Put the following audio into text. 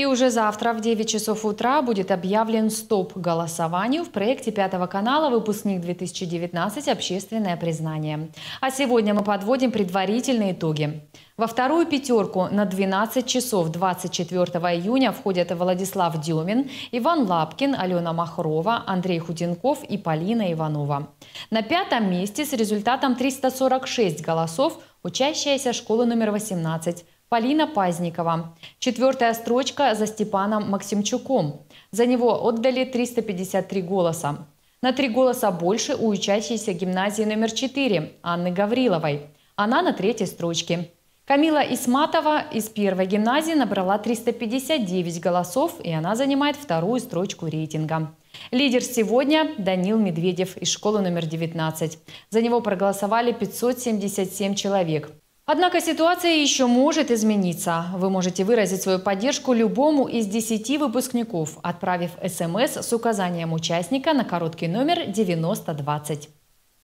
И уже завтра в 9 часов утра будет объявлен стоп голосованию в проекте Пятого канала «Выпускник 2019. Общественное признание». А сегодня мы подводим предварительные итоги. Во вторую пятерку на 12 часов 24 июня входят Владислав Демин, Иван Лапкин, Алена Махрова, Андрей Худенков и Полина Иванова. На пятом месте с результатом 346 голосов учащаяся школы номер 18 Полина Пазникова. Четвертая строчка за Степаном Максимчуком. За него отдали 353 голоса. На три голоса больше у учащейся гимназии номер 4 Анны Гавриловой. Она на третьей строчке. Камила Исматова из первой гимназии набрала 359 голосов, и она занимает вторую строчку рейтинга. Лидер сегодня – Данил Медведев из школы номер 19. За него проголосовали 577 человек. Однако ситуация еще может измениться. Вы можете выразить свою поддержку любому из 10 выпускников, отправив СМС с указанием участника на короткий номер 9020.